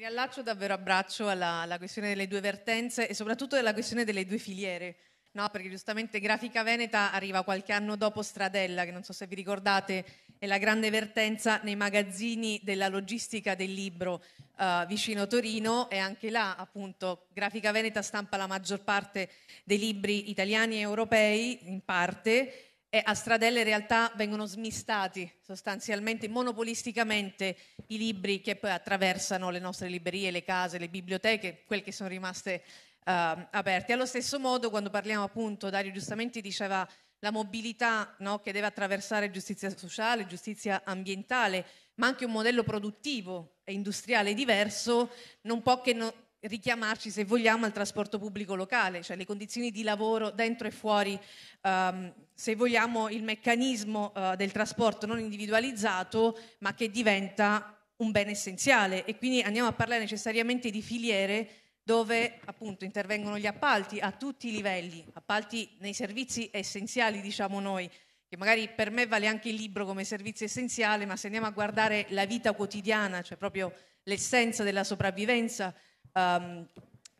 riallaccio davvero a braccio alla, alla, questione delle due vertenze e soprattutto della questione delle due filiere. No, perché giustamente Grafica Veneta arriva qualche anno dopo Stradella, che non so se vi ricordate, è la grande vertenza nei magazzini della logistica del libro eh, vicino Torino e anche là appunto Grafica Veneta stampa la maggior parte dei libri italiani e europei in parte e a Stradella in realtà vengono smistati sostanzialmente, monopolisticamente, i libri che poi attraversano le nostre librerie, le case, le biblioteche, quelle che sono rimaste uh, aperte. Allo stesso modo, quando parliamo appunto, Dario giustamente diceva la mobilità no, che deve attraversare giustizia sociale, giustizia ambientale, ma anche un modello produttivo e industriale diverso, non può che... No, richiamarci, se vogliamo, al trasporto pubblico locale, cioè le condizioni di lavoro dentro e fuori, um, se vogliamo, il meccanismo uh, del trasporto non individualizzato, ma che diventa un bene essenziale. E quindi andiamo a parlare necessariamente di filiere dove appunto intervengono gli appalti a tutti i livelli, appalti nei servizi essenziali, diciamo noi, che magari per me vale anche il libro come servizio essenziale, ma se andiamo a guardare la vita quotidiana, cioè proprio l'essenza della sopravvivenza, um,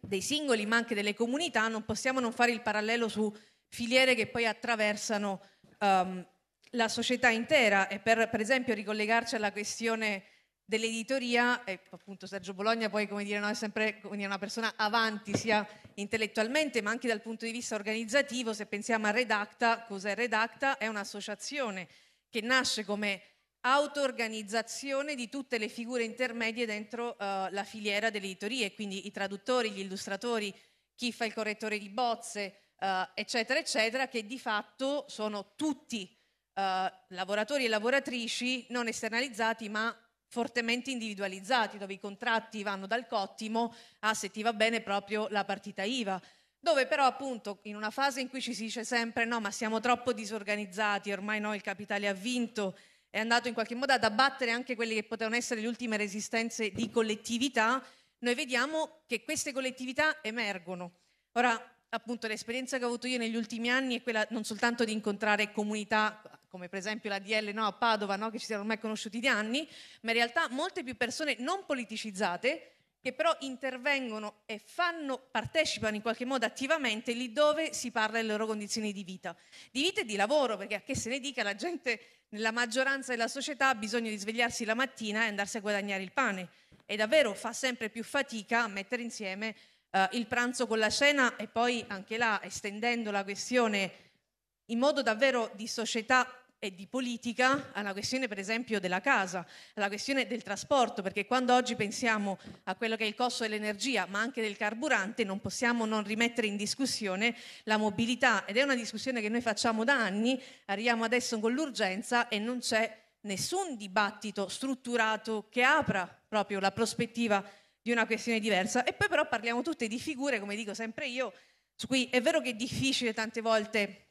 dei singoli ma anche delle comunità, non possiamo non fare il parallelo su filiere che poi attraversano um, la società intera e per, per, esempio ricollegarci alla questione dell'editoria, e appunto Sergio Bologna poi come dire, no, è sempre dire, una persona avanti sia intellettualmente ma anche dal punto di vista organizzativo, se pensiamo a Redacta, cos'è Redacta? È un'associazione che nasce come auto-organizzazione di tutte le figure intermedie dentro uh, la filiera delle editorie, quindi i traduttori, gli illustratori, chi fa il correttore di bozze, uh, eccetera, eccetera, che di fatto sono tutti uh, lavoratori e lavoratrici non esternalizzati ma fortemente individualizzati, dove i contratti vanno dal cottimo a se ti va bene proprio la partita IVA dove però appunto in una fase in cui ci si dice sempre no ma siamo troppo disorganizzati, ormai no il capitale ha vinto è andato in qualche modo ad abbattere anche quelle che potevano essere le ultime resistenze di collettività, noi vediamo che queste collettività emergono. Ora, appunto, l'esperienza che ho avuto io negli ultimi anni è quella non soltanto di incontrare comunità come per esempio la DL no, a Padova, no, che ci siamo mai conosciuti di anni, ma in realtà molte più persone non politicizzate che però intervengono e fanno, partecipano in qualche modo attivamente lì dove si parla delle loro condizioni di vita, di vita e di lavoro, perché a che se ne dica la gente nella maggioranza della società ha bisogno di svegliarsi la mattina e andarsi a guadagnare il pane e davvero fa sempre più fatica a mettere insieme eh, il pranzo con la cena e poi anche là estendendo la questione in modo davvero di società e di politica alla questione per esempio della casa, alla questione del trasporto, perché quando oggi pensiamo a quello che è il costo dell'energia, ma anche del carburante, non possiamo non rimettere in discussione la mobilità ed è una discussione che noi facciamo da anni, arriviamo adesso con l'urgenza e non c'è nessun dibattito strutturato che apra proprio la prospettiva di una questione diversa. E poi però parliamo tutte di figure, come dico sempre io, su cui è vero che è difficile tante volte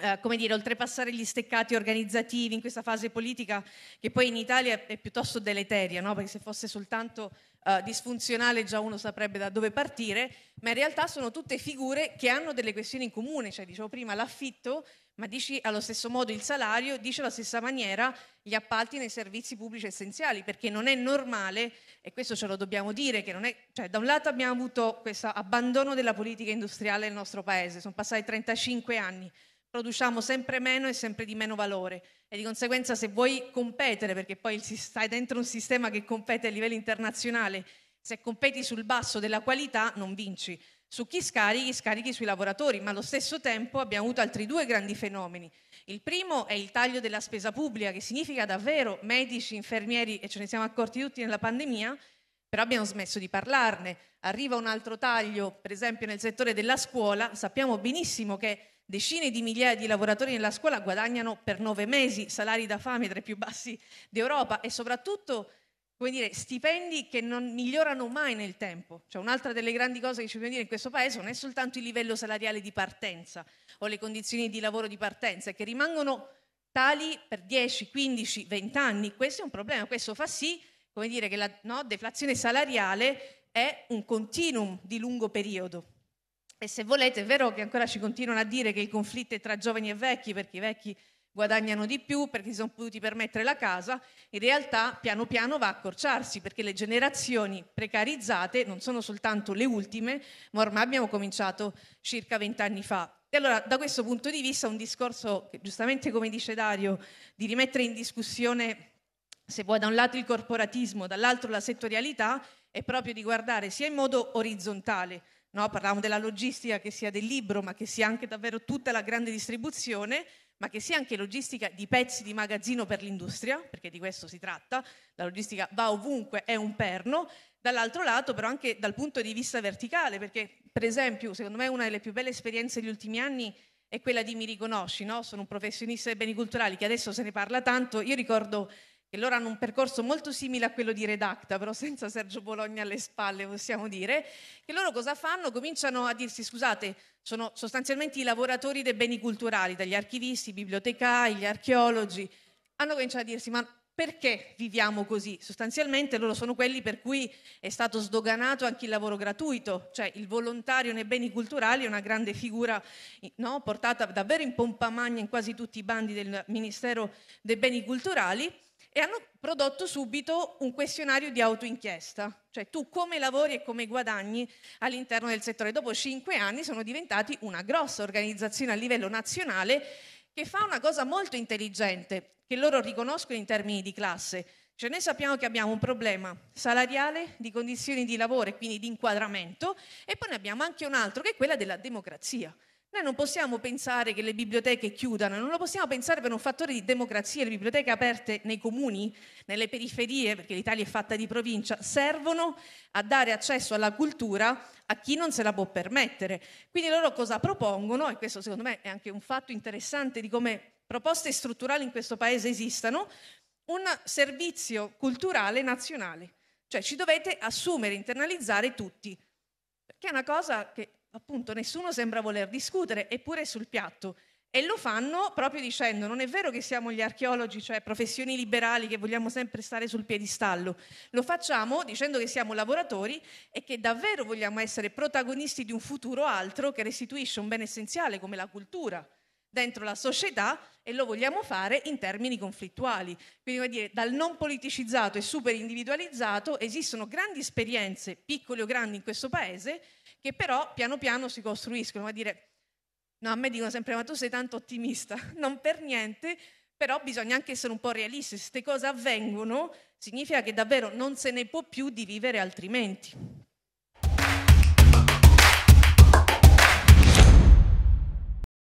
eh, come dire, oltrepassare gli steccati organizzativi in questa fase politica che poi in Italia è piuttosto deleteria, no? perché se fosse soltanto eh, disfunzionale già uno saprebbe da dove partire, ma in realtà sono tutte figure che hanno delle questioni in comune, cioè dicevo prima l'affitto, ma dici allo stesso modo il salario, dice alla stessa maniera gli appalti nei servizi pubblici essenziali, perché non è normale, e questo ce lo dobbiamo dire, che non è, cioè da un lato abbiamo avuto questo abbandono della politica industriale nel nostro Paese, sono passati 35 anni, produciamo sempre meno e sempre di meno valore e di conseguenza se vuoi competere, perché poi stai dentro un sistema che compete a livello internazionale, se competi sul basso della qualità non vinci. Su chi scarichi, scarichi sui lavoratori, ma allo stesso tempo abbiamo avuto altri due grandi fenomeni. Il primo è il taglio della spesa pubblica, che significa davvero medici, infermieri, e ce ne siamo accorti tutti nella pandemia, però abbiamo smesso di parlarne. Arriva un altro taglio, per esempio nel settore della scuola, sappiamo benissimo che Decine di migliaia di lavoratori nella scuola guadagnano per nove mesi salari da fame tra i più bassi d'Europa e soprattutto come dire, stipendi che non migliorano mai nel tempo. Cioè, un'altra delle grandi cose che ci dobbiamo dire in questo paese non è soltanto il livello salariale di partenza o le condizioni di lavoro di partenza, che rimangono tali per 10, 15, 20 anni. Questo è un problema, questo fa sì come dire, che la no, deflazione salariale è un continuum di lungo periodo. E se volete, è vero che ancora ci continuano a dire che il conflitto è tra giovani e vecchi, perché i vecchi guadagnano di più, perché si sono potuti permettere la casa, in realtà piano piano va a accorciarsi, perché le generazioni precarizzate non sono soltanto le ultime, ma ormai abbiamo cominciato circa vent'anni fa. E allora, da questo punto di vista, un discorso che giustamente, come dice Dario, di rimettere in discussione, se vuoi, da un lato il corporatismo, dall'altro la settorialità, è proprio di guardare sia in modo orizzontale, No, parlavamo della logistica che sia del libro, ma che sia anche davvero tutta la grande distribuzione, ma che sia anche logistica di pezzi di magazzino per l'industria, perché di questo si tratta, la logistica va ovunque, è un perno, dall'altro lato però anche dal punto di vista verticale, perché per esempio secondo me una delle più belle esperienze degli ultimi anni è quella di Mi riconosci, no? sono un professionista dei beni culturali che adesso se ne parla tanto, io ricordo che loro hanno un percorso molto simile a quello di Redacta, però senza Sergio Bologna alle spalle possiamo dire, che loro cosa fanno? Cominciano a dirsi scusate, sono sostanzialmente i lavoratori dei beni culturali, dagli archivisti, i bibliotecai, gli archeologi, hanno cominciato a dirsi ma perché viviamo così? Sostanzialmente loro sono quelli per cui è stato sdoganato anche il lavoro gratuito, cioè il volontario nei beni culturali è una grande figura no? portata davvero in pompa magna in quasi tutti i bandi del Ministero dei beni culturali e hanno prodotto subito un questionario di autoinchiesta, cioè tu come lavori e come guadagni all'interno del settore. Dopo cinque anni sono diventati una grossa organizzazione a livello nazionale che fa una cosa molto intelligente, che loro riconoscono in termini di classe. Cioè noi sappiamo che abbiamo un problema salariale, di condizioni di lavoro e quindi di inquadramento e poi ne abbiamo anche un altro che è quella della democrazia. Noi non possiamo pensare che le biblioteche chiudano, non lo possiamo pensare per un fattore di democrazia, le biblioteche aperte nei comuni, nelle periferie, perché l'Italia è fatta di provincia, servono a dare accesso alla cultura a chi non se la può permettere. Quindi loro cosa propongono, e questo secondo me è anche un fatto interessante di come proposte strutturali in questo paese esistano, un servizio culturale nazionale. Cioè ci dovete assumere, internalizzare tutti, Perché è una cosa che appunto nessuno sembra voler discutere, eppure è sul piatto. E lo fanno proprio dicendo non è vero che siamo gli archeologi, cioè professioni liberali che vogliamo sempre stare sul piedistallo, lo facciamo dicendo che siamo lavoratori e che davvero vogliamo essere protagonisti di un futuro altro che restituisce un bene essenziale come la cultura dentro la società e lo vogliamo fare in termini conflittuali. Quindi come dire, dal non politicizzato e super individualizzato esistono grandi esperienze, piccole o grandi in questo paese, che però piano piano si costruiscono. A dire, no, a me dicono sempre, ma tu sei tanto ottimista, non per niente, però bisogna anche essere un po' realisti. Se queste cose avvengono, significa che davvero non se ne può più di vivere altrimenti.